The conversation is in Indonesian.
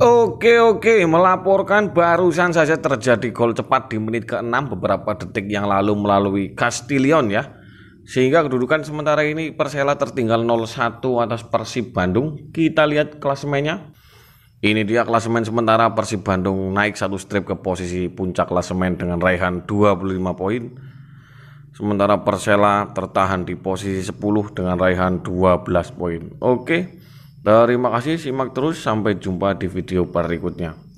Oke oke, melaporkan barusan saja terjadi gol cepat di menit ke-6 beberapa detik yang lalu melalui Castillion ya. Sehingga kedudukan sementara ini Persela tertinggal 0-1 atas Persib Bandung. Kita lihat klasemennya. Ini dia klasemen sementara Persib Bandung naik satu strip ke posisi puncak klasemen dengan raihan 25 poin. Sementara Persela tertahan di posisi 10 dengan raihan 12 poin. Oke. Nah, terima kasih, simak terus. Sampai jumpa di video berikutnya.